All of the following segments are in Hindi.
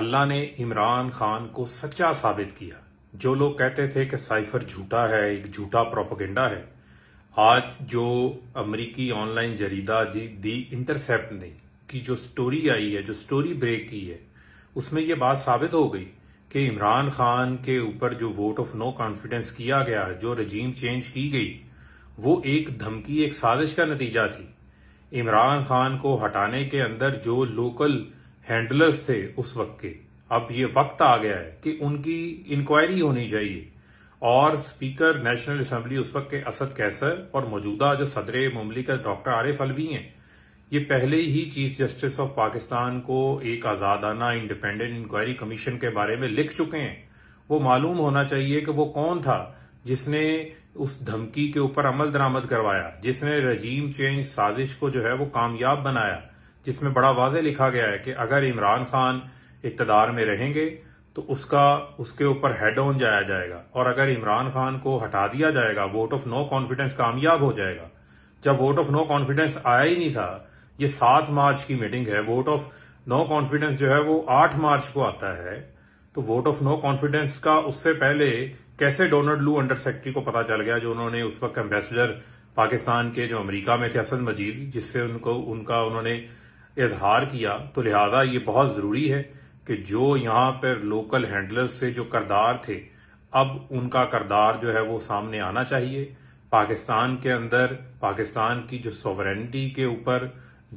अल्लाह ने इमरान खान को सच्चा साबित किया जो लोग कहते थे कि साइफर झूठा है एक झूठा प्रोपोगेंडा है आज जो अमरीकी ऑनलाइन जरीदा दी इंटरसेप्ट ने की जो स्टोरी आई है जो स्टोरी ब्रेक की है उसमें यह बात साबित हो गई कि इमरान खान के ऊपर जो वोट ऑफ नो कॉन्फिडेंस किया गया जो रजीम चेंज की गई वो एक धमकी एक साजिश का नतीजा थी इमरान खान को हटाने के अंदर जो लोकल हैंडलर्स थे उस वक्त के अब ये वक्त आ गया है कि उनकी इंक्वायरी होनी चाहिए और स्पीकर नेशनल असम्बली उस वक्त के असद कैसर और मौजूदा जो सदर का डॉक्टर आरिफ अलवी हैं ये पहले ही चीफ जस्टिस ऑफ पाकिस्तान को एक आज़ादाना इंडिपेंडेंट इंक्वायरी कमीशन के बारे में लिख चुके हैं वो मालूम होना चाहिए कि वो कौन था जिसने उस धमकी के ऊपर अमल दरामद करवाया जिसने रजीम चेंज साजिश को जो है वो कामयाब बनाया जिसमें बड़ा वाजे लिखा गया है कि अगर इमरान खान इकतदार में रहेंगे तो उसका उसके ऊपर हेड ऑन जाया जाएगा और अगर इमरान खान को हटा दिया जाएगा वोट ऑफ नो कॉन्फिडेंस कामयाब हो जाएगा जब वोट ऑफ नो कॉन्फिडेंस आया ही नहीं था ये सात मार्च की मीटिंग है वोट ऑफ नो कॉन्फिडेंस जो है वो आठ मार्च को आता है तो वोट ऑफ नो कॉन्फिडेंस का उससे पहले कैसे डोनाल्ड लू अंडर सेक्रेटरी को पता चल गया जो उन्होंने उस वक्त एम्बेसडर पाकिस्तान के जो अमेरिका में थे असद मजीद जिससे उनको उनका उन्होंने इजहार किया तो लिहाजा ये बहुत ज़रूरी है कि जो यहाँ पर लोकल हैंडलर्स से जो करदार थे अब उनका करदार जो है वो सामने आना चाहिए पाकिस्तान के अंदर पाकिस्तान की जो सॉवरेंटी के ऊपर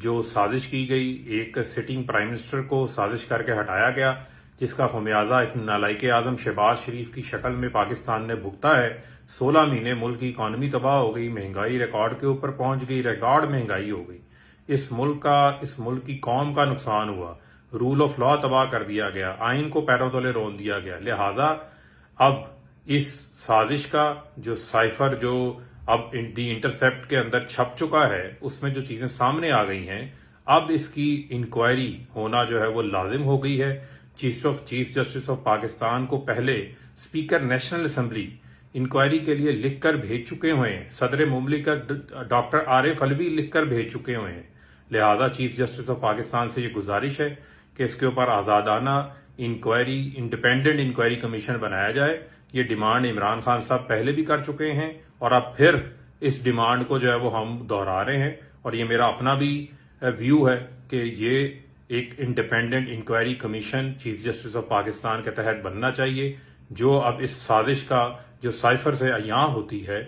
जो साजिश की गई एक सिटिंग प्राइम मिनिस्टर को साजिश करके हटाया गया जिसका खमियाजा इस नालायक आजम शहबाज शरीफ की शक्ल में पाकिस्तान ने भुगता है सोलह महीने मुल्क की इकानमी तबाह हो गई महंगाई रिकॉर्ड के ऊपर पहुंच गई रिकॉर्ड महंगाई हो गई इस मुल्क का इस मुल्क की कौम का नुकसान हुआ रूल ऑफ लॉ तबाह कर दिया गया आइन को पैरों तले रोन दिया गया लिहाजा अब इस साजिश का जो साइफर जो अब दी इंटरसेप्ट के अंदर छप चुका है उसमें जो चीजें सामने आ गई हैं अब इसकी इंक्वायरी होना जो है वो लाजिम हो गई है chief of chief justice of Pakistan को पहले स्पीकर नेशनल असम्बली इंक्वायरी के लिए लिखकर भेज चुके हुए हैं सदर मुमलिक डॉक्टर आरिफ अलवी लिखकर भेज चुके हुए हैं लिहाजा चीफ जस्टिस ऑफ पाकिस्तान से ये गुजारिश है कि इसके ऊपर आज़ादाना इंक्वायरी इंडिपेंडेंट इंक्वायरी कमीशन बनाया जाए ये डिमांड इमरान खान साहब पहले भी कर चुके हैं और अब फिर इस डिमांड को जो है वो हम दोहरा रहे हैं और ये मेरा अपना भी व्यू है कि ये एक independent inquiry commission chief justice of Pakistan के तहत बनना चाहिए जो अब इस साजिश का जो साइफर से अयां होती है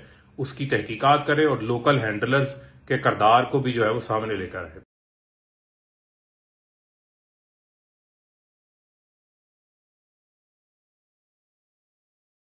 उसकी तहकीकात करे और लोकल हैंडलर्स के करदार को भी जो है वो सामने लेकर आए